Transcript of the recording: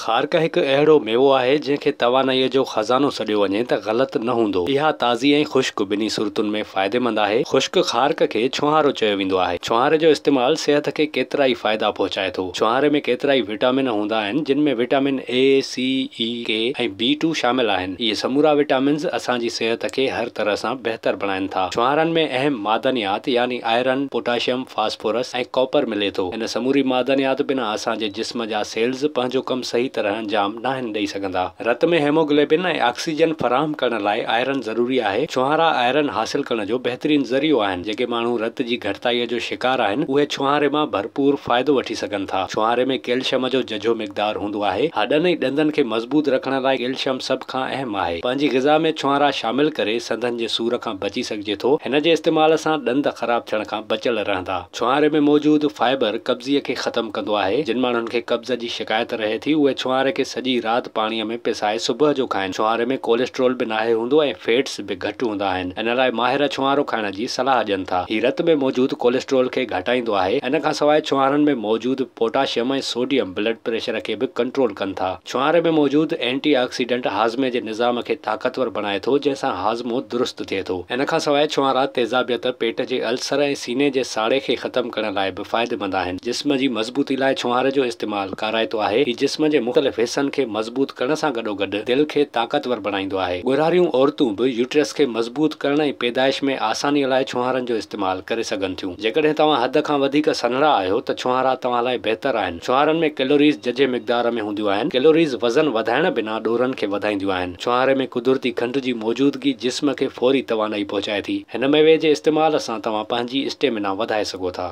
खारक एक अड़ो मेवो है जैसे तवानाई जो ख़ज़ानो सड़ो वे तो गलत न हों ताज़ी ए ख़ुश्क बिन्हीं सूरतुनि में फायदेमंद है ख़ुश्क खारक के छुहारो वो है छुहारे जो इस्तेमाल सेहत के केतरा ही फायदा पहुंचाए तो छुहारे में केतरा ही विटामिन हूँ आहिनि जिन में विटामिन ए सी ई के बी टू शामिल आहिनि ये समूरा विटामिन असांजी सेहत के हर तरह से बेहतर बनाएन था छुहार में अहम मादनियात यानी आयरन पोटाशियम फॉस्फोरस ए कॉपर मिले तो इन समूरी मादनियात बिना असम जिसम जा सेल्स कम सही सही तरह जाम ॾेई सघंदा रत में हेमोग्लोबिन आहे छुहारा आयरन हासिल करण जो ज़रियो आइर जेके माण्हू रत जी घटिताईअ जो शिकार आहिनि उहे छुहारे भरपूर वठी सघनि था छुहारे में कैल्शियम जो जजो मिकदारु हूंदो आहे मज़बूत रखण लाइ कैल्शियम सभु खां अहम आहे पंहिंजी गिज़ा में छुहारा शामिल करे संदनि जे सूर खां बची सघिजे थो हिन जे इस्तेमाल सां ॾंद ख़राब थियण खां बचियलु रहंदा छुहारे में मौजूदु फाइबर कब्ज़ीअ खे ख़तम कंदो आहे जिन माण्हुनि खे कब्ज़ जी शिकायत रहे थी उहे छुआारे खे सॼी राति पाणीअ में पिसाए सुबुह जो खाइण छुआरे में कोलेस्ट्रोल बि नाहे हूंदो आहे ऐं फैट्स बि घटि हूंदा आहिनि हिन लाइ माहिर छुहारो खाइण जी सलाहु ॾियनि था ही रत में मौजूदु कोलेस्ट्रोल खे घटाईंदो आहे इन खां सवाइ छुहारनि में मौजूदु पोटाशियम ऐं सोडियम ब्लड प्रेशर खे बि कंट्रोल कनि था छुआरे में मौजूदु एंटी ऑक्सीडेंट हाज़मे जे निज़ाम खे ताक़तवर बणाए थो जंहिंसां हाज़मो दुरुस्त थिए थो इन खां सवाइ छुहारा तेज़ाबियत पेट जे अल्सर ऐं सीने जे साड़े खे ख़तमु करण लाइ बि फ़ाइदेमंद आहिनि जिस्म जी मज़बूती लाइ छुहार जो इस्तेमालु कराए थो आहे ही जिस्म जे मुख़्तलिफ़ हिसनि खे मज़बूत करण सां गॾो गॾु दिलि खे ताक़तवर बणाईंदो आहे गुरारियूं औरतूं बि यूट्रस खे मज़बूत करण ऐं पैदाइश में आसानीअ लाइ छुहारनि जो इस्तेमालु करे सघनि थियूं जेकॾहिं तव्हां हद खां वधीक सनड़ा आहियो त छुहारा तव्हां लाइ बहितर आहिनि छुहारनि में कैलोरीज़ जजे मक़दार में हूंदियूं आहिनि कैलोरीज़ वज़न वधाइण बिना ॾोरनि खे वधाईंदियूं आहिनि छुहारे में कुदरती खंड जी मौजूदगी जिस्म खे फौरी तवानाई पहुचाए थी हिन मेवे जे इस्तेमाल सां तव्हां पंहिंजी स्टेमिना वधाए सघो था